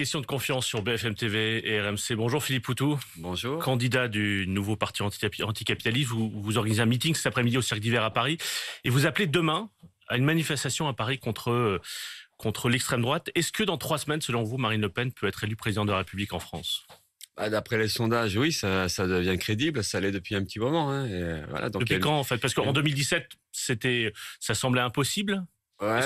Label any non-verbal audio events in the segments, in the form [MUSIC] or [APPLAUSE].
Question de confiance sur BFM TV et RMC. Bonjour Philippe Poutou. Bonjour. Candidat du nouveau parti anticapitaliste, vous, vous organisez un meeting cet après-midi au Cirque d'hiver à Paris et vous appelez demain à une manifestation à Paris contre, contre l'extrême droite. Est-ce que dans trois semaines, selon vous, Marine Le Pen peut être élue présidente de la République en France bah, D'après les sondages, oui, ça, devient crédible. Ça l'est depuis un petit moment. Hein, depuis quand, en fait Parce qu'en 2017, c'était, ça semblait impossible. Bah,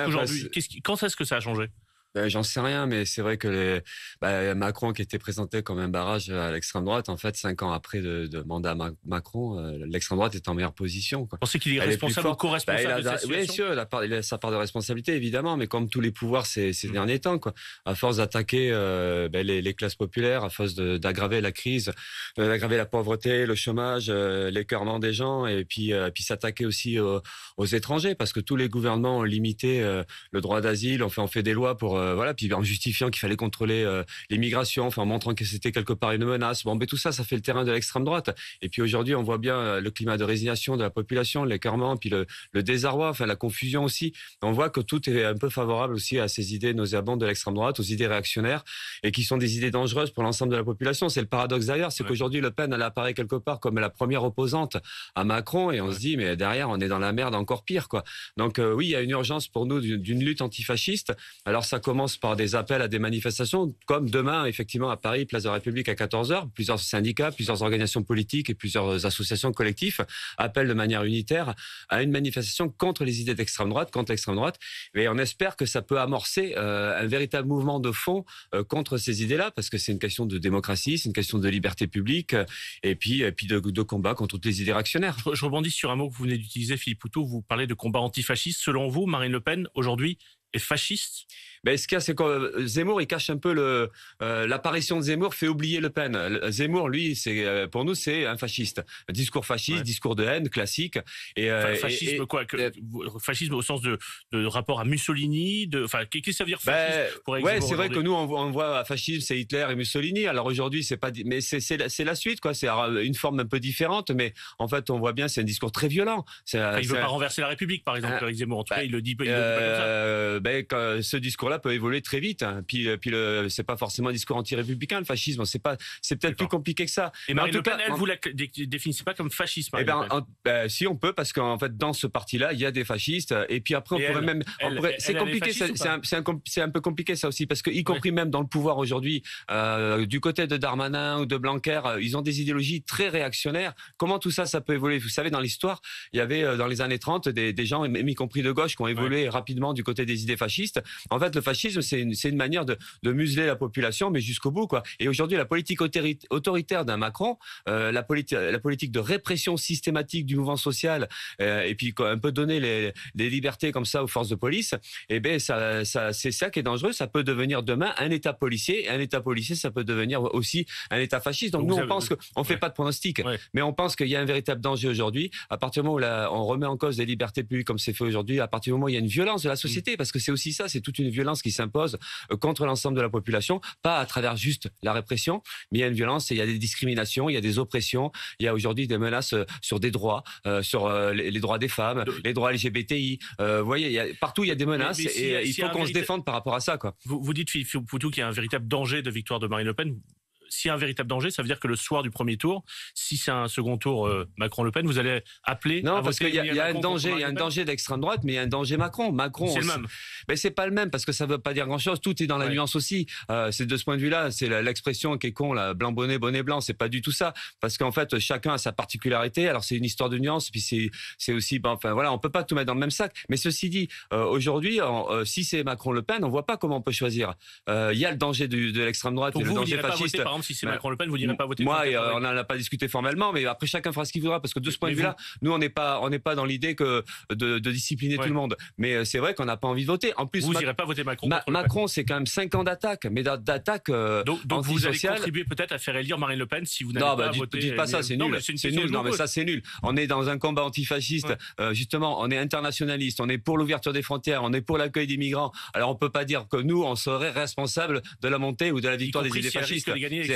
quand est-ce que ça a changé bah, j'en sais rien, mais c'est vrai que les, bah, Macron, qui était présenté comme un barrage à l'extrême droite, en fait, cinq ans après de, mandat Macron, euh, l'extrême droite est en meilleure position. Quoi. Pensez qu'il est responsable ou bah, co-responsable de cette situation Bien sûr, part, il a sa part de responsabilité, évidemment, mais comme tous les pouvoirs ces, ces mm. derniers temps, quoi, à force d'attaquer euh, les, les, classes populaires, à force d'aggraver la crise, euh, d'aggraver la pauvreté, le chômage, l'écœurement des gens, et puis, puis s'attaquer aussi aux, aux, étrangers, parce que tous les gouvernements ont limité le droit d'asile, on fait, on fait des lois pour euh, voilà, puis en justifiant qu'il fallait contrôler euh, les migrations, enfin en montrant que c'était quelque part une menace. Bon, mais tout ça, ça fait le terrain de l'extrême droite. Et puis aujourd'hui, on voit bien euh, le climat de résignation de la population, l'écartement, puis le, désarroi, enfin la confusion aussi. On voit que tout est un peu favorable aussi à ces idées nauséabondes de l'extrême droite, aux idées réactionnaires, et qui sont des idées dangereuses pour l'ensemble de la population. C'est le paradoxe d'ailleurs, c'est qu'aujourd'hui, Le Pen, elle apparaît quelque part comme la première opposante à Macron, et on se dit, mais derrière, on est dans la merde encore pire, quoi. Donc oui, il y a une urgence pour nous d'une lutte antifasciste. Alors ça commence commence par des appels à des manifestations, comme demain, effectivement, à Paris, Place de la République à 14h, plusieurs syndicats, plusieurs organisations politiques et plusieurs associations collectives appellent de manière unitaire à une manifestation contre les idées d'extrême droite, contre l'extrême droite. Et on espère que ça peut amorcer euh, un véritable mouvement de fond euh, contre ces idées-là, parce que c'est une question de démocratie, c'est une question de liberté publique, euh, et puis, et puis de, combat contre toutes les idées réactionnaires. Je rebondis sur un mot que vous venez d'utiliser, Philippe Poutou. Vous parlez de combat antifasciste. Selon vous, Marine Le Pen, aujourd'hui, est fasciste ben, ce qu'il y a, c'est que euh, Zemmour, il cache un peu le euh, l'apparition de Zemmour fait oublier Le Pen. Zemmour, lui, c'est euh, pour nous, c'est un fasciste, un discours fasciste, discours de haine classique. Et, fascisme quoi Fascisme au sens de, de, rapport à Mussolini. De, enfin, qu'est-ce que ça veut dire ben, fasciste Ouais, c'est vrai que nous, on, voit fascisme, c'est Hitler et Mussolini. Alors aujourd'hui, c'est pas, mais c'est la, suite, quoi. C'est ah, une forme un peu différente, mais en fait, on voit bien, c'est un discours très violent. Il il veut pas renverser la République, par exemple, ah. avec Zemmour. En tout cas, ben, il le dit. le pas ben, ce discours-là peut évoluer très vite. Hein. Puis, euh, Puis, le c'est pas forcément un discours anti-républicain, le fascisme. C'est pas, c'est peut-être plus compliqué que ça. Et Marine en tout Le Pen, cas, elle, vous la définissez pas comme fascisme. Eh ben, ben, si on peut, parce qu'en fait, dans ce parti-là, il y a des fascistes. Et puis après, on pourrait même, c'est compliqué, c'est un, peu compliqué ça aussi, parce que y compris même dans le pouvoir aujourd'hui, euh, du côté de Darmanin ou de Blanquer, euh, ils ont des idéologies très réactionnaires. Comment tout ça, ça peut évoluer Vous savez, dans l'histoire, il y avait dans les années 30 des, gens, y compris de gauche, qui ont évolué rapidement du côté des idées fascistes. En fait, le fascisme, c'est une, manière de, museler la population, mais jusqu'au bout. Quoi. Et aujourd'hui, la politique autoritaire d'un Macron, euh, la, politique de répression systématique du mouvement social, euh, et puis un peu donner les, libertés comme ça aux forces de police, et eh ben ça, ça c'est ça qui est dangereux. Ça peut devenir demain un État policier, et un État policier, ça peut devenir aussi un État fasciste. Donc, nous, on pense qu'on ne fait pas de pronostic, mais on pense qu'il y a un véritable danger aujourd'hui. À partir du moment où on remet en cause les libertés publiques comme c'est fait aujourd'hui, à partir du moment où il y a une violence de la société, mmh. parce que c'est aussi ça, c'est toute une violence violence qui s'impose euh, contre l'ensemble de la population, pas à travers juste la répression, mais il y a une violence et il y a des discriminations, il y a des oppressions, il y a aujourd'hui des menaces euh, sur des droits, euh, sur les, droits des femmes, les droits LGBTI. vous voyez, il partout il y a des menaces et il faut qu'on se défende par rapport à ça. Quoi. Vous, vous dites, Philippe Poutou, qu'il y a un véritable danger de victoire de Marine Le Pen s'il y a un véritable danger, ça veut dire que le soir du premier tour, si c'est un second tour euh, Macron-Le Pen, vous allez appeler. Non, parce qu'il y, a, un danger, il y a un danger d'extrême droite, mais il y a un danger Macron. Macron, c'est le même. Mais c'est pas le même parce que ça veut pas dire grand-chose. Tout est dans la nuance aussi. Euh, c'est de ce point de vue-là, c'est l'expression qui est con, la blanc bonnet, bonnet blanc. C'est pas du tout ça, parce qu'en fait, chacun a sa particularité. Alors c'est une histoire de nuance, puis c'est aussi, ben, enfin voilà, on peut pas tout mettre dans le même sac. Mais ceci dit, euh, aujourd'hui, si c'est Macron-Le Pen, on voit pas comment on peut choisir. Il y a le danger de, l'extrême droite, et le danger fasciste si c'est ben, Macron Le Pen, vous direz pas voter. Moi, euh, on n'en a pas discuté formellement, mais après chacun fera ce qu'il voudra, parce que de ce point de vue-là, nous on n'est pas, on n'est pas dans l'idée que de, discipliner tout le monde. Mais euh, c'est vrai qu'on n'a pas envie de voter. En plus, vous n'irez pas voter Macron. Macron, c'est quand même 5 ans d'attaque, mais d'attaque. Euh, donc, donc vous allez contribuer peut-être à faire élire Marine Le Pen si vous n'avez pas Non, pas ça, c'est Non, mais ça c'est nul. On est dans un combat antifasciste. Justement, on est internationaliste. On est pour l'ouverture des frontières. On est pour l'accueil des migrants. Alors on peut pas dire que nous on serait responsable de la montée ou de la victoire des idées fascistes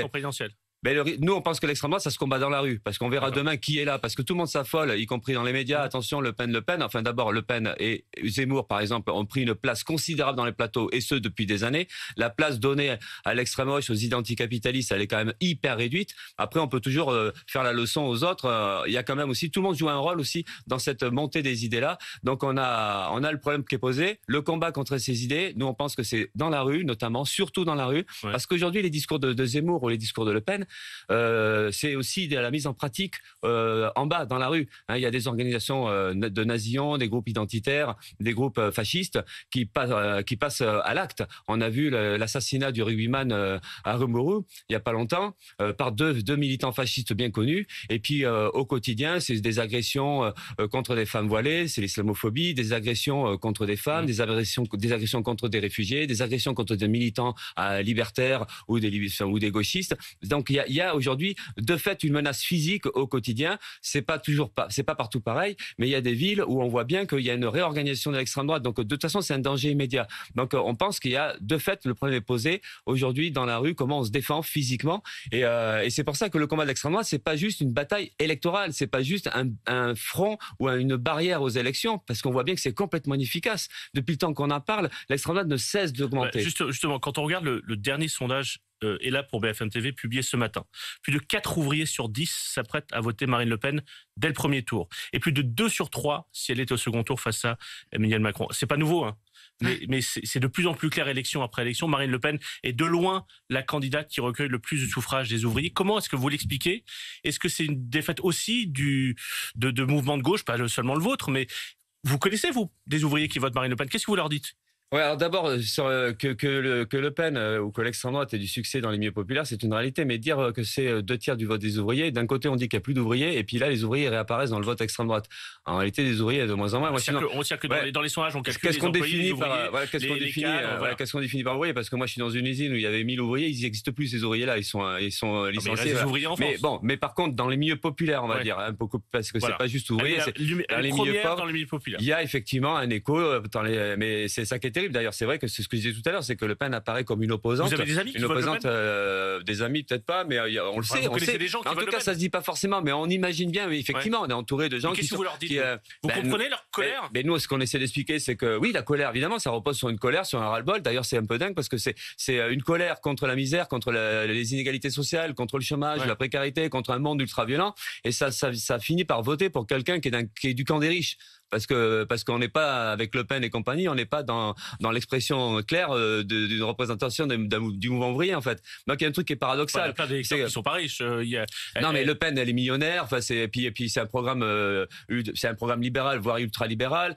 son présidentielle. Ben, nous, on pense que l'extrême droite, ça se combat dans la rue, parce qu'on verra demain qui est là, parce que tout le monde s'affole, y compris dans les médias. Attention, Le Pen, Le Pen. Enfin, d'abord, Le Pen et Zemmour, par exemple, ont pris une place considérable dans les plateaux, et ce depuis des années. La place donnée à l'extrême droite, aux capitalistes elle est quand même hyper réduite. Après, on peut toujours euh, faire la leçon aux autres. Euh, il y a quand même aussi, tout le monde joue un rôle aussi dans cette montée des idées-là. Donc, on a, on a le problème qui est posé, le combat contre ces idées. Nous, on pense que c'est dans la rue, notamment, surtout dans la rue, parce qu'aujourd'hui, les discours de Zemmour ou les discours de Le Pen euh, c'est aussi la mise en pratique euh, en bas, dans la rue. Hein. il y a des organisations euh, de nazillons, des groupes identitaires, des groupes fascistes qui, passent, qui passent à l'acte. On a vu l'assassinat du rugbyman à Rumourou, il n'y a pas longtemps, par deux, militants fascistes bien connus. Et puis, au quotidien, c'est des agressions contre des femmes voilées, c'est l'islamophobie, des agressions contre des femmes, mm. des, agressions, des agressions contre des réfugiés, des agressions contre des militants libertaires ou des, ou des gauchistes. Donc, il y il y a aujourd'hui de fait une menace physique au quotidien. C'est pas toujours pas, c'est pas partout pareil, mais il y a des villes où on voit bien qu'il y a une réorganisation de l'extrême droite. Donc de toute façon, c'est un danger immédiat. Donc euh, on pense qu'il y a de fait le problème est posé aujourd'hui dans la rue, comment on se défend physiquement. Et, euh, c'est pour ça que le combat de l'extrême droite, c'est pas juste une bataille électorale, c'est pas juste un, front ou une barrière aux élections, parce qu'on voit bien que c'est complètement inefficace. Depuis le temps qu'on en parle, l'extrême droite ne cesse d'augmenter. Justement, quand on regarde le dernier sondage euh, est là pour BFM TV, publié ce matin. Plus de 4 ouvriers sur 10 s'apprêtent à voter Marine Le Pen dès le premier tour. Et plus de 2 sur 3 si elle est au second tour face à Emmanuel Macron. C'est pas nouveau, hein. mais, c'est de plus en plus clair élection après élection. Marine Le Pen est de loin la candidate qui recueille le plus de suffrages des ouvriers. Comment est-ce que vous l'expliquez Est-ce que c'est une défaite aussi du de mouvement de gauche, pas seulement le vôtre, mais vous connaissez vous des ouvriers qui votent Marine Le Pen Qu'est-ce que vous leur dites alors d'abord euh, sur, euh, que, que, le, que Le Pen euh, ou que l'extrême droite ait du succès dans les milieux populaires, c'est une réalité. Mais dire que c'est deux tiers du vote des ouvriers, d'un côté on dit qu'il n'y a plus d'ouvriers, et puis là les ouvriers réapparaissent dans le vote extrême droite. En réalité, des ouvriers de moins en moins. Moi, sinon, on circule dans, les, sondages, on calcule qu'est-ce qu'on définit par qu'est-ce qu'on définit, par ouvrier Parce que moi, je suis dans une usine où il y avait 1000 ouvriers, ils n'existent plus ces ouvriers-là, ils sont ils sont ah, licenciés. mais, bon, mais par contre, dans les milieux populaires, on va dire, hein, beaucoup, parce que ce c'est pas juste ouvriers, dans les milieux populaires. Il y a effectivement un écho dans les, mais c'est ça qui D'ailleurs, c'est vrai que c'est ce que je disais tout à l'heure, c'est que Le Pen apparaît comme une opposante. des amis euh, des amis peut-être pas, mais euh, on le sait. gens en tout cas, ça se dit pas forcément, mais on imagine bien. Mais effectivement, on est entouré de gens qui. Qu'est-ce que vous leur dites Vous euh, ben, comprenez leur colère mais, ben, nous, ce qu'on essaie d'expliquer, c'est que oui, la colère, évidemment, ça repose sur une colère, sur un ras-le-bol. D'ailleurs, c'est un peu dingue parce que c'est une colère contre la misère, contre les inégalités sociales, contre le chômage, la précarité, contre un monde ultra violent, et ça, ça finit par voter pour quelqu'un qui est du camp des riches parce que parce qu'on n'est pas avec Le Pen et compagnie, on n'est pas dans dans l'expression claire euh, d'une représentation du mouvement ouvrier en fait. Donc il y a un truc qui est paradoxal. Il y sont pas riches. Euh, non mais Le Pen, elle est millionnaire. Enfin c'est et puis et puis c'est un programme euh, c'est un programme libéral voire ultra libéral.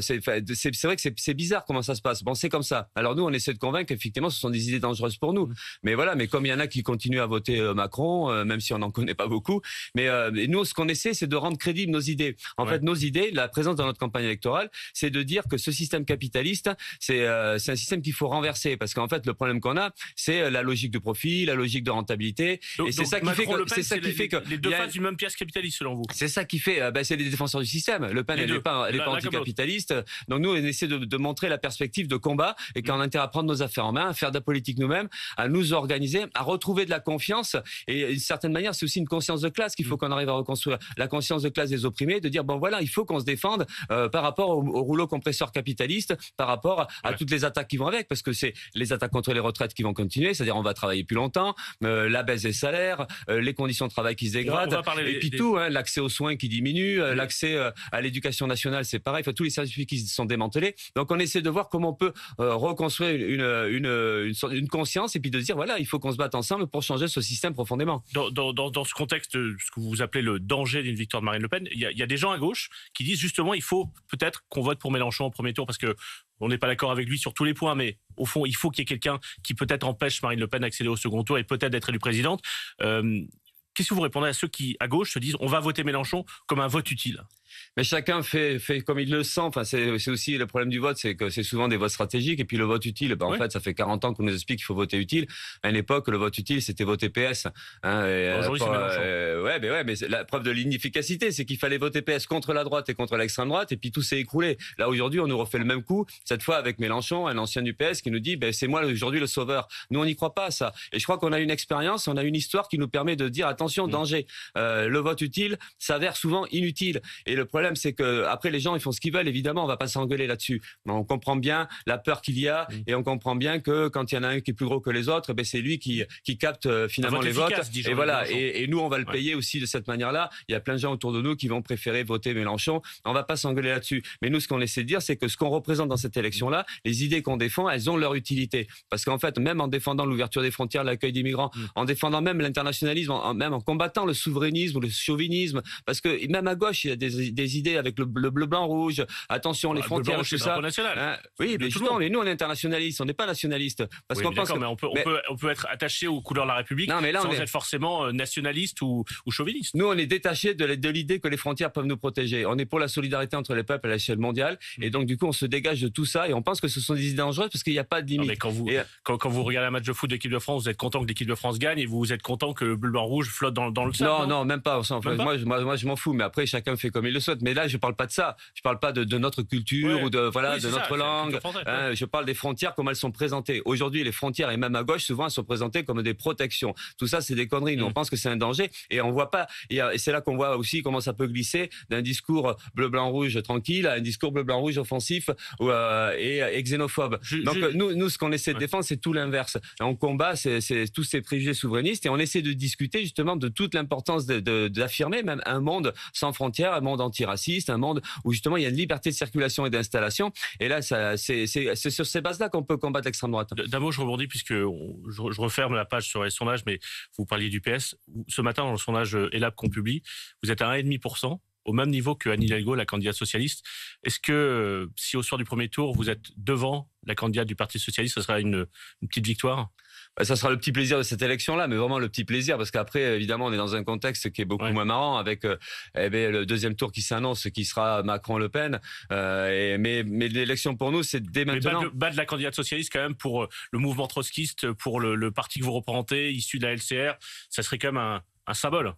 c'est c'est vrai que c'est bizarre comment ça se passe. Bon c'est comme ça. Alors nous on essaie de convaincre effectivement ce sont des idées dangereuses pour nous. Mm. Mais voilà mais comme il y en a qui continuent à voter Macron même si on n'en connaît pas beaucoup. Mais nous ce qu'on essaie c'est de rendre crédibles nos idées. En fait nos idées la présence dans notre campagne électorale, c'est de dire que ce système capitaliste, euh, c'est un système qu'il faut renverser, parce qu'en fait, le problème qu'on a, c'est euh, la logique de profit, la logique de rentabilité, et c'est ça qui fait que ça qui les, fait que deux faces d'une même pièce capitaliste selon vous. C'est ça qui fait, euh, bah, c'est les défenseurs du système. Le Pen, n'est pas, anticapitaliste. Donc nous, on essaie de, de, montrer la perspective de combat et qu'on a intérêt à prendre nos affaires en main, à faire de la politique nous-mêmes, à nous organiser, à retrouver de la confiance. Et d'une certaine manière, c'est aussi une conscience de classe qu'il faut mm. qu'on arrive à reconstruire. La conscience de classe des opprimés, de dire bon voilà, il faut qu'on se défende euh, par rapport au, rouleau compresseur capitaliste, par rapport à toutes les attaques qui vont avec, parce que c'est les attaques contre les retraites qui vont continuer, c'est-à-dire on va travailler plus longtemps, euh, la baisse des salaires, euh, les conditions de travail qui se dégradent, et puis tout, hein, l'accès aux soins qui diminue, l'accès à l'éducation nationale, c'est pareil, tous les services qui sont démantelés. Donc on essaie de voir comment on peut reconstruire une, une, conscience et puis de dire, voilà, il faut qu'on se batte ensemble pour changer ce système profondément. Dans, ce contexte, ce que vous appelez le danger d'une victoire de Marine Le Pen, il y, a des gens à gauche qui disent justement il faut peut-être qu'on vote pour Mélenchon au premier tour parce que on n'est pas d'accord avec lui sur tous les points, mais au fond, il faut qu'il y ait quelqu'un qui peut-être empêche Marine Le Pen d'accéder au second tour et peut-être d'être élue présidente. Euh, qu'est-ce que vous répondez à ceux qui, à gauche, se disent on va voter Mélenchon comme un vote utile mais chacun fait, fait comme il le sent. Enfin, c'est, aussi le problème du vote, c'est que c'est souvent des votes stratégiques. Et puis le vote utile, ben, en fait, ça fait 40 ans qu'on nous explique qu'il faut voter utile. À l'époque, le vote utile, c'était voter PS. Hein, euh, aujourd'hui, c'est euh, ouais, mais ouais, mais la preuve de l'inefficacité, c'est qu'il fallait voter PS contre la droite et contre l'extrême droite, et puis tout s'est écroulé. Là, aujourd'hui, on nous refait le même coup, cette fois avec Mélenchon, un ancien du PS, qui nous dit, ben, c'est moi aujourd'hui le sauveur. Nous, on n'y croit pas ça. Et je crois qu'on a une expérience, on a une histoire qui nous permet de dire, attention, mm. danger. Euh, le vote utile s'avère souvent inutile. Et le problème, c'est que après les gens ils font ce qu'ils veulent. Évidemment, on va pas s'engueuler là-dessus. On comprend bien la peur qu'il y a mm. et on comprend bien que quand il y en a un qui est plus gros que les autres, eh ben c'est lui qui qui capte euh, finalement les votes. Et voilà. Et, nous, on va le payer aussi de cette manière-là. Il y a plein de gens autour de nous qui vont préférer voter Mélenchon. On va pas s'engueuler là-dessus. Mais nous, ce qu'on essaie de dire, c'est que ce qu'on représente dans cette élection-là, les idées qu'on défend, elles ont leur utilité. Parce qu'en fait, même en défendant l'ouverture des frontières, l'accueil des migrants, mm. en défendant même l'internationalisme, en, même en combattant le souverainisme le chauvinisme, parce que même à gauche, il y a des des, idées avec le, bleu, blanc, rouge. Attention, les bah, frontières, c'est ça. Hein, oui, mais justement, mais nous on est internationaliste, on n'est pas nationaliste parce qu'on pense. Mais on peut, on, Peut, on peut être attaché aux couleurs de la République mais là, sans être forcément euh, nationaliste ou, ou chauviniste. Nous, on est détaché de, l'idée que les frontières peuvent nous protéger. On est pour la solidarité entre les peuples à l'échelle mondiale mm. et donc du coup, on se dégage de tout ça et on pense que ce sont des idées dangereuses parce qu'il n'y a pas de limite. mais quand vous euh, quand, vous regardez un match de foot d'équipe de France, vous êtes content que l'équipe de France gagne et vous êtes content que le bleu blanc rouge flotte dans, dans le sol Non, non, même pas. moi, moi, je m'en fous. Mais après, chacun fait comme il le mais là, je parle pas de ça. Je parle pas de, notre culture ou de voilà de notre langue. Hein, je parle des frontières comme elles sont présentées. Aujourd'hui, les frontières et même à gauche, souvent, elles sont présentées comme des protections. Tout ça, c'est des conneries. Nous, mm. on pense que c'est un danger et on voit pas. Euh, et, c'est là qu'on voit aussi comment ça peut glisser d'un discours bleu blanc rouge tranquille à un discours bleu blanc rouge offensif euh, et, xénophobe. Donc nous, nous, ce qu'on essaie de défendre, c'est tout l'inverse. On combat c'est, tous ces préjugés souverainistes et on essaie de discuter justement de toute l'importance de, d'affirmer même un monde sans frontières, un monde en antiraciste, un monde où justement il y a une liberté de circulation et d'installation. Et là, c'est sur ces bases-là qu'on peut combattre l'extrême droite. D'abord, je rebondis puisque je, referme la page sur les sondages, mais vous parliez du PS. Ce matin, dans le sondage euh, ELAB qu'on publie, vous êtes à 1,5% au même niveau que Annie Hidalgo, la candidate socialiste. Est-ce que euh, si au soir du premier tour, vous êtes devant la candidate du Parti socialiste, ce sera une petite victoire bah, ça sera le petit plaisir de cette élection-là, mais vraiment le petit plaisir, parce qu'après, évidemment, on est dans un contexte qui est beaucoup moins marrant, avec euh, eh ben, le deuxième tour qui s'annonce, qui sera Macron-Le Pen. Euh, mais l'élection pour nous, c'est dès maintenant. Mais bas, de, la candidate socialiste quand même pour euh, le mouvement trotskiste, pour le, parti que vous représentez, issu de la LCR, ça serait quand même un symbole.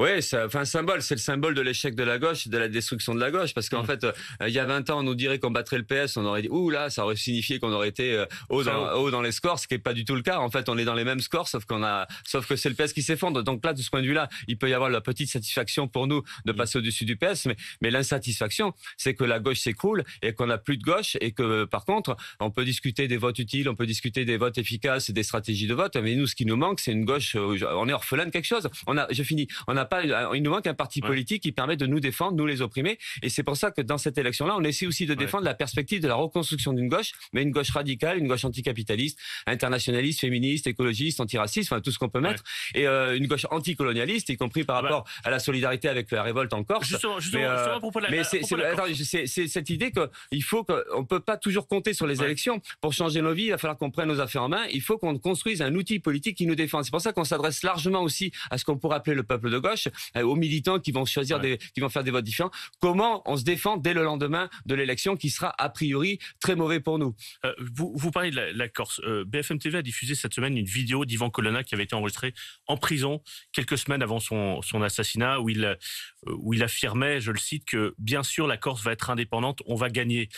Oui, enfin symbole, c'est le symbole de l'échec de la gauche de la destruction de la gauche, parce qu'en mm. fait, euh, il y a 20 ans, on nous dirait qu'on battrait le PS, on aurait dit ouh là, ça aurait signifié qu'on aurait été euh, haut, dans, les scores, ce qui est pas du tout le cas. En fait, on est dans les mêmes scores, sauf qu'on a, sauf que c'est le PS qui s'effondre. Donc là, de ce point de vue-là, il peut y avoir la petite satisfaction pour nous de mm. passer au-dessus du PS, mais, mais l'insatisfaction, c'est que la gauche s'écroule et qu'on n'a plus de gauche et que euh, par contre, on peut discuter des votes utiles, on peut discuter des votes efficaces et des stratégies de vote, mais nous, ce qui nous manque, c'est une gauche. On est orphelin de quelque chose. On a, je finis, on a euh, il nous manque un parti politique qui permet de nous défendre, nous les opprimés. Et c'est pour ça que dans cette élection-là, on essaie aussi de défendre la perspective de la reconstruction d'une gauche, mais une gauche radicale, une gauche anticapitaliste, internationaliste, féministe, écologiste, antiraciste, enfin tout ce qu'on peut mettre, et euh, une gauche anticolonialiste, y compris par ah bah. rapport à la solidarité avec la révolte en Corse. mais, c'est cette idée qu'il faut qu'on peut pas toujours compter sur les élections pour changer nos vies. Il va falloir qu'on prenne nos affaires en main. Il faut qu'on construise un outil politique qui nous défende. C'est pour ça qu'on s'adresse largement aussi à ce qu'on pourrait appeler le peuple de gauche euh, aux militants qui vont choisir des, qui vont faire des votes différents. Comment on se défend dès le lendemain de l'élection qui sera a priori très mauvais pour nous euh, vous, vous, parlez de la, Corse. Euh, BFM TV a diffusé cette semaine une vidéo d'Ivan Colonna qui avait été enregistrée en prison quelques semaines avant son, son assassinat, où il, où il affirmait, je le cite, que bien sûr la Corse va être indépendante, on va gagner.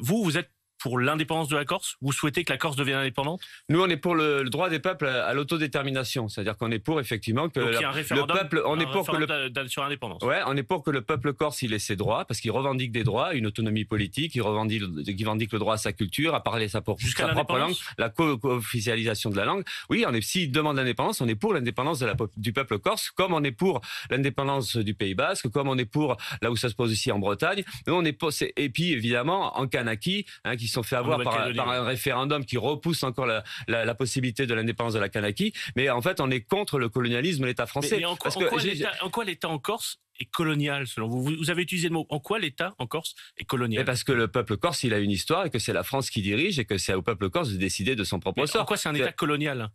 vous, vous êtes pour l'indépendance de la Corse Vous souhaitez que la Corse devienne indépendante Nous, on est pour le, droit des peuples à, l'autodétermination, c'est-à-dire qu'on est pour effectivement que le peuple, on est pour que le sur l'indépendance. Ouais, on est pour que le peuple corse il ait ses droits parce qu'il revendique des droits, une autonomie politique, il revendique, il revendique le droit à sa culture, à parler sa, propre langue, la co-officialisation de la langue. Oui, on est s'il demande l'indépendance, on est pour l'indépendance du peuple corse, comme on est pour l'indépendance du Pays Basque, comme on est pour là où ça se pose ici en Bretagne. on est et puis évidemment en Kanaki, hein, qui sont fait avoir par, un référendum qui repousse encore la, la possibilité de l'indépendance de la Kanaki. Mais en fait, on est contre le colonialisme de l'État français. Mais, en, quoi, l'État en Corse est colonial selon vous Vous avez utilisé le mot. En quoi l'État en Corse est colonial Parce que le peuple corse, il a une histoire et que c'est la France qui dirige et que c'est au peuple corse de décider de son propre sort. En quoi c'est un État colonial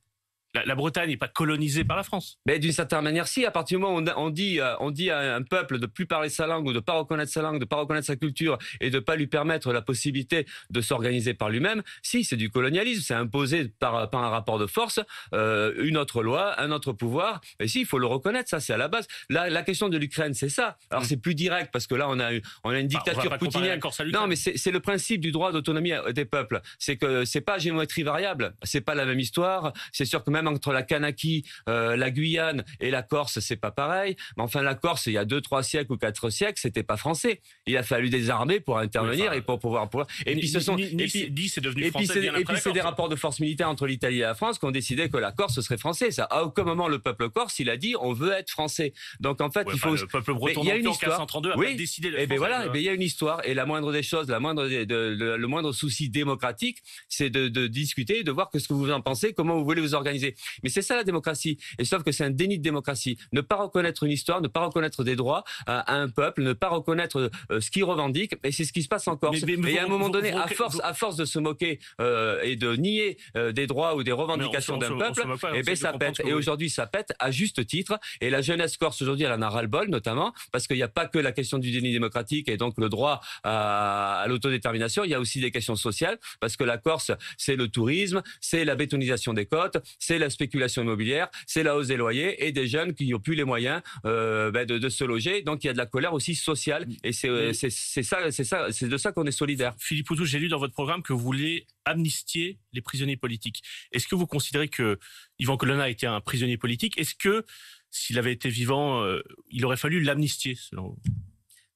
la, Bretagne n'est pas colonisée par la France. Mais d'une certaine manière, si. À partir du moment où on, dit, euh, on dit à un peuple de ne plus parler sa langue ou de ne pas reconnaître sa langue, de ne pas reconnaître sa culture et de ne pas lui permettre la possibilité de s'organiser par lui-même, si c'est du colonialisme, c'est imposé par, un rapport de force, euh, une autre loi, un autre pouvoir. Et si, il faut le reconnaître, ça c'est à la base. la question de l'Ukraine, c'est ça. Alors mm. c'est plus direct parce que là, on a, eu, on a une dictature ah, poutinienne. Non, mais c'est le principe du droit d'autonomie euh, des peuples. C'est que c'est pas géométrie variable. C'est pas la même histoire. C'est sûr que même entre la Kanaki, euh, la Guyane et la Corse, c'est pas pareil. Mais enfin, la Corse, il y a deux, trois siècles ou quatre siècles, c'était pas français. Il a fallu des armées pour intervenir et pour pouvoir, pouvoir. Et puis ce sont, et puis c'est devenu français. Et puis c'est des rapports de force militaire entre l'Italie et la France qui ont décidé que la Corse serait français. à aucun moment le peuple corse, il a dit on veut être français. Donc en fait, il faut. Le peuple il y a une histoire. oui. Et eh ben voilà, il y a une histoire. Et la moindre des choses, la moindre le moindre souci démocratique, c'est de, de discuter, de voir que ce que vous en pensez, comment vous voulez vous organiser. Mais c'est ça la démocratie. Et sauf que c'est un déni de démocratie. Ne pas reconnaître une histoire, ne pas reconnaître des droits euh, à un peuple, ne pas reconnaître euh, ce qu'il revendique. Et c'est ce qui se passe en Corse. et à un moment donné, à force, à force de se moquer euh, et de nier des droits ou des revendications d'un peuple, eh ben, et ben ça pète. Et aujourd'hui, ça pète à juste titre. Et la jeunesse corse aujourd'hui, elle en a ras-le-bol, notamment parce qu'il n'y a pas que la question du déni démocratique et donc le droit à, à l'autodétermination. Il y a aussi des questions sociales parce que la Corse, c'est le tourisme, c'est la bétonisation des côtes, c'est la spéculation immobilière, c'est la hausse des loyers et des jeunes qui n'ont plus les moyens euh, ben, de, se loger. Donc il y a de la colère aussi sociale et euh, c'est ça, c'est ça, c'est de ça qu'on est solidaire. Philippe Poutou, j'ai lu dans votre programme que vous voulez amnistier les prisonniers politiques. Est-ce que vous considérez que Yvan Colonna été un prisonnier politique Est-ce que s'il avait été vivant, euh, il aurait fallu l'amnistier selon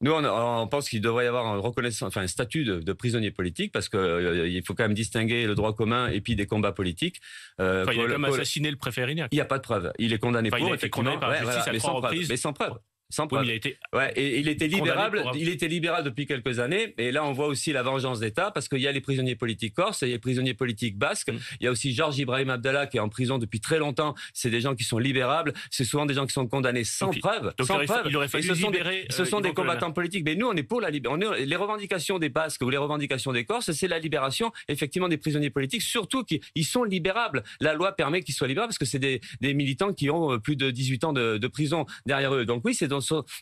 nous, on, pense qu'il devrait y avoir un, reconnaissance, enfin, un statut de, prisonnier politique, parce qu'il euh, faut quand même distinguer le droit commun et puis des combats politiques. Euh, il a même assassiné le préfet Il n'y a pas de preuve. Il est condamné pour, il par mais sans preuve. Sans preuve. il euh, et il était libérable. Il était libéral depuis quelques années. Et là, on voit aussi la vengeance d'État parce qu'il y a les prisonniers politiques corses, il y a les prisonniers politiques basques. Mm. Il y a aussi Georges Ibrahim Abdallah qui est en prison depuis très longtemps. C'est des gens qui sont libérables. C'est souvent des gens qui sont condamnés sans preuve. sans preuve. ce sont des, ce euh, sont des combattants politiques. Mais nous, on est pour la libération. Les revendications des Basques ou les revendications des Corses, c'est la libération effectivement des prisonniers politiques, surtout qu'ils sont libérables. La loi permet qu'ils soient libérables parce que c'est des, militants qui ont euh, plus de 18 ans de, de prison derrière eux. Donc oui, c'est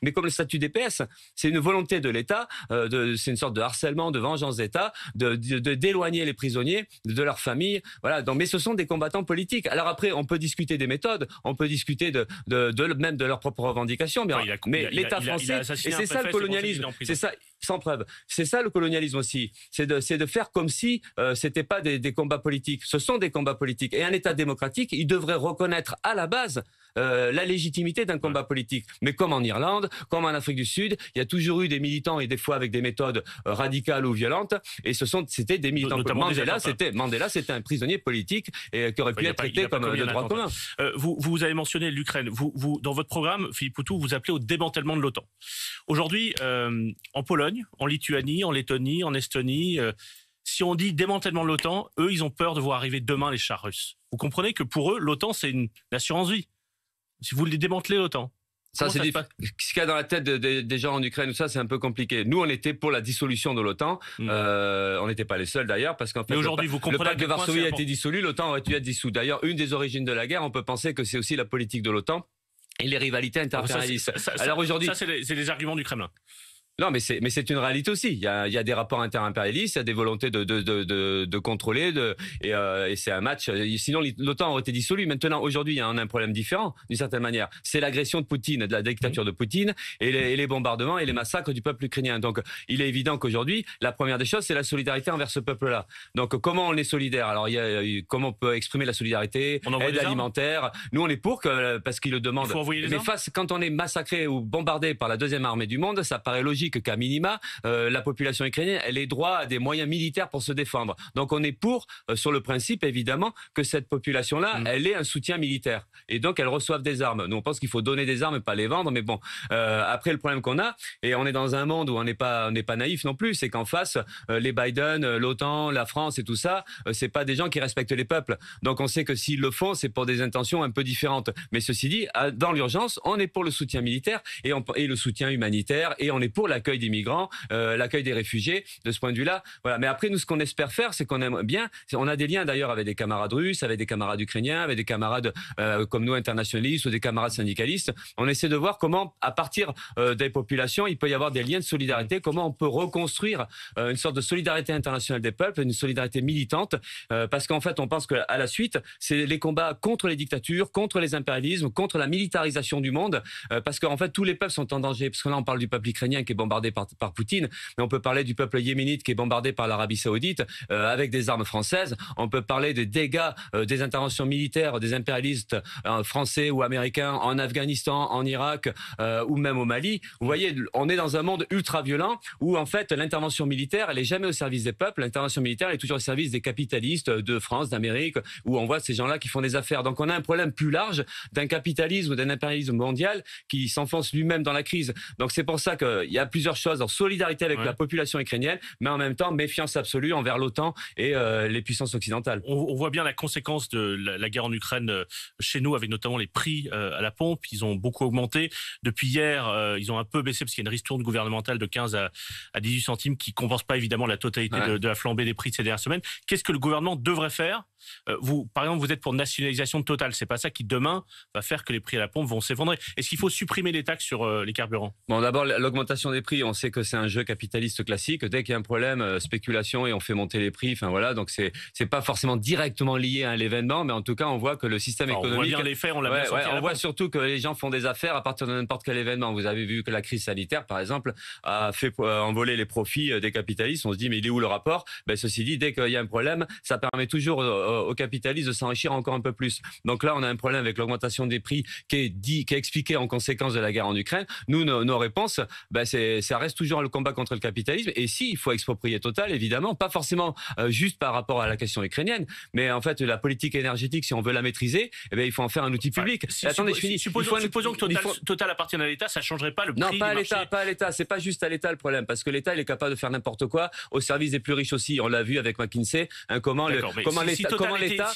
mais comme le statut PS, c'est une volonté de l'État, euh, c'est une sorte de harcèlement, de vengeance d'État, de d'éloigner les prisonniers de leur famille. Voilà. mais ce sont des combattants politiques. Alors après, on peut discuter des méthodes, on peut discuter de, même de leurs propres revendications. Mais, mais l'État français, c'est ça le colonialisme, c'est ça sans preuve. C'est ça le colonialisme aussi. C'est de, faire comme si euh, c'était pas des, combats politiques. Ce sont des combats politiques. Et un État démocratique, il devrait reconnaître à la base euh, la légitimité d'un combat politique. Mais comme en Irlande, comme en Afrique du Sud, il y a toujours eu des militants et des fois avec des méthodes euh, radicales ou violentes. Et ce sont, c'était des militants. Mandela, c'était c'était un prisonnier politique et euh, qui aurait pu être traité comme de droit commun. vous, vous avez mentionné l'Ukraine. Vous, vous, dans votre programme, Philippe Poutou, vous appelez au démantèlement de l'OTAN. Aujourd'hui, en Pologne en Lituanie, en Lettonie, en Estonie. Euh, si on dit démantèlement de l'OTAN, eux, ils ont peur de voir arriver demain les chars russes. Vous comprenez que pour eux, l'OTAN, c'est une, assurance-vie. Si vous les démantelez l'OTAN, ça, c'est ce qu'il y a dans la tête des gens en Ukraine. Ça, c'est un peu compliqué. Nous, on était pour la dissolution de l'OTAN. Hmm. Euh, on n'était pas les seuls d'ailleurs, parce qu'en fait, aujourd'hui, vous comprenez le pacte de Varsovie a été dissolu. L'OTAN aurait dû être dissous. D'ailleurs, une des origines de la guerre, on peut penser que c'est aussi la politique de l'OTAN et les rivalités ah, interpénalistes. Alors aujourd'hui, ça, c'est les, les arguments du Kremlin. Non, mais c'est mais c'est une réalité aussi. Il y a, il y a des rapports interimpérialistes, il y a des volontés de de de de, de contrôler. De, et, euh, et c'est un match. Euh, sinon, l'OTAN aurait été dissolue. Maintenant, aujourd'hui, on a un problème différent d'une certaine manière. C'est l'agression de Poutine, de la dictature de Poutine, et les, bombardements et les massacres du peuple ukrainien. Donc, il est évident qu'aujourd'hui, la première des choses, c'est la solidarité envers ce peuple-là. Donc, comment on est solidaire Alors, il y a, comment on peut exprimer la solidarité on Aide alimentaire. Nous, on est pour que euh, parce qu'ils le demandent. mais face quand on est massacré ou bombardé par la deuxième armée du monde, ça paraît logique que qu'à minima, euh, la population ukrainienne elle ait droit à des moyens militaires pour se défendre. Donc on est pour, euh, sur le principe évidemment, que cette population-là, mm. elle ait un soutien militaire. Et donc elle reçoive des armes. Nous on pense qu'il faut donner des armes et pas les vendre, mais bon, euh, après le problème qu'on a, et on est dans un monde où on n'est pas, n'est pas naïf non plus, c'est qu'en face, les Biden, l'OTAN, la France et tout ça, c'est pas des gens qui respectent les peuples. Donc on sait que s'ils le font, c'est pour des intentions un peu différentes. Mais ceci dit, dans l'urgence, on est pour le soutien militaire et, on, et le soutien humanitaire et on est pour la l'accueil des migrants, euh, l'accueil des réfugiés. De ce point de vue-là, voilà. Mais après, nous, ce qu'on espère faire, c'est qu'on aime bien. On a des liens d'ailleurs avec des camarades russes, avec des camarades ukrainiens, avec des camarades euh, comme nous internationalistes ou des camarades syndicalistes. On essaie de voir comment, à partir euh, des populations, il peut y avoir des liens de solidarité. Comment on peut reconstruire une sorte de solidarité internationale des peuples, une solidarité militante, parce qu'en fait, on pense qu'à la suite, c'est les combats contre les dictatures, contre les impérialismes, contre la militarisation du monde, parce qu'en fait, tous les peuples sont en danger. Parce que là, on parle du peuple ukrainien qui est bombardé par, Poutine, mais on peut parler du peuple yéménite qui est bombardé par l'Arabie saoudite euh, avec des armes françaises, on peut parler des dégâts euh, des interventions militaires des impérialistes euh, français ou américains en Afghanistan, en Irak ou même au Mali. Vous voyez, on est dans un monde ultra-violent où en fait l'intervention militaire, elle est jamais au service des peuples, l'intervention militaire elle est toujours au service des capitalistes de France, d'Amérique, où on voit ces gens-là qui font des affaires. Donc on a un problème plus large d'un capitalisme, d'un impérialisme mondial qui s'enfonce lui-même dans la crise. Donc c'est pour ça qu'il y a plusieurs choses en solidarité avec la population ukrainienne, mais en même temps méfiance absolue envers l'OTAN et euh, les puissances occidentales. On, voit bien la conséquence de la, guerre en Ukraine euh, chez nous, avec notamment les prix euh, à la pompe. Ils ont beaucoup augmenté. Depuis hier, ils ont un peu baissé parce qu'il y a une ristourne gouvernementale de 15 à, 18 centimes qui ne compense pas évidemment la totalité de, de, la flambée des prix de ces dernières semaines. Qu'est-ce que le gouvernement devrait faire euh, vous, par exemple, vous êtes pour nationalisation totale. C'est pas ça qui demain va faire que les prix à la pompe vont s'effondrer. Est-ce qu'il faut supprimer les taxes sur euh, les carburants Bon, d'abord l'augmentation des prix. On sait que c'est un jeu capitaliste classique. Dès qu'il y a un problème, euh, spéculation et on fait monter les prix. Enfin voilà, donc c'est c'est pas forcément directement lié à l'événement, mais en tout cas on voit que le système économique. On voit bien les faits, on bien On voit surtout que les gens font des affaires à partir de n'importe quel événement. Vous avez vu que la crise sanitaire, par exemple, a fait envoler les profits des capitalistes. On se dit mais il est où le rapport Ben ceci dit, dès qu'il y a un problème, ça permet toujours au capitalisme de s'enrichir encore un peu plus. Donc là, on a un problème avec l'augmentation des prix qui est dit, qui est expliqué en conséquence de la guerre en Ukraine. Nous, nos, réponses, ben c'est, ça reste toujours le combat contre le capitalisme. Et si, il faut exproprier Total, évidemment, pas forcément euh, juste par rapport à la question ukrainienne, mais en fait, la politique énergétique, si on veut la maîtriser, eh ben, il faut en faire un outil public. attendez, je finis. Supposons, que Total, Total, appartienne à l'État, ça changerait pas le prix. Non, pas à l'État, pas l'État. C'est pas juste à l'État le problème, parce que l'État, il est capable de faire n'importe quoi au service des plus riches aussi. On l'a vu avec McKinsey, hein, comment, comment l'État,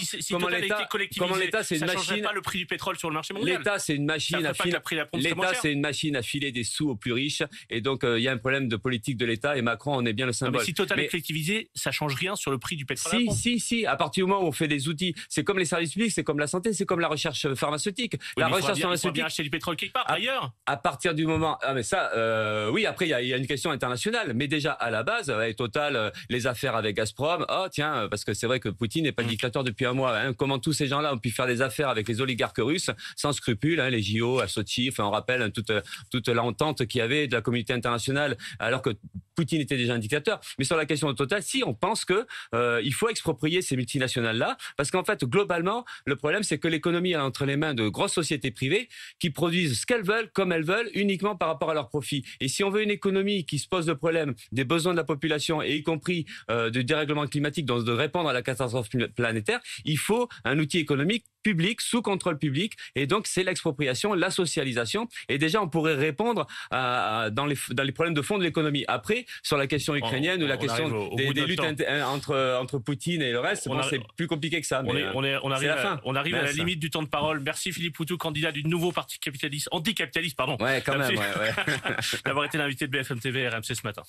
comment l'État, c'est une machine. pas le prix du pétrole sur le marché mondial. L'État, c'est une machine à filer. des sous aux plus riches. Et donc, euh, il y a un problème de politique de l'État. Et Macron on est bien le symbole. si Total est collectivisé, ça change rien sur le prix du pétrole. Si, si, si. À partir du moment où on fait des outils, c'est comme les services publics, c'est comme la santé, c'est comme la recherche pharmaceutique. la recherche pharmaceutique. acheter du pétrole quelque part ailleurs. À partir du moment, ah mais ça, euh, oui. Après, il y a une question internationale, mais déjà à la base, Total, euh, les affaires avec Gazprom. Oh, tiens, parce que c'est vrai que Poutine n'est pas mm dictateur depuis un mois. Hein. Comment tous ces gens-là ont pu faire des affaires avec les oligarques russes sans scrupules, hein, les JO à Sochi, enfin, on rappelle hein, toute, toute l'entente qu'il y avait de la communauté internationale, alors que Poutine était déjà un dictateur. Mais sur la question de Total, si on pense que euh, il faut exproprier ces multinationales-là, parce qu'en fait, globalement, le problème, c'est que l'économie est entre les mains de grosses sociétés privées qui produisent ce qu'elles veulent, comme elles veulent, uniquement par rapport à leurs profits. Et si on veut une économie qui se pose le problème des besoins de la population, et y compris euh, du dérèglement climatique, donc de répondre à la catastrophe planétaire, il faut un outil économique public, sous contrôle public, et donc c'est l'expropriation, la socialisation, et déjà on pourrait répondre à, dans, les, dans les problèmes de fond de l'économie. Après, sur la question ukrainienne ou la question des, luttes euh, entre, entre Poutine et le reste, bon, c'est plus compliqué que ça. On, on, euh, arrive, à, fin. on arrive à la limite du temps de parole. Merci Philippe Poutou, candidat du nouveau parti capitaliste, anticapitaliste, pardon. [LAUGHS] d'avoir été l'invité de BFM TV RMC ce matin.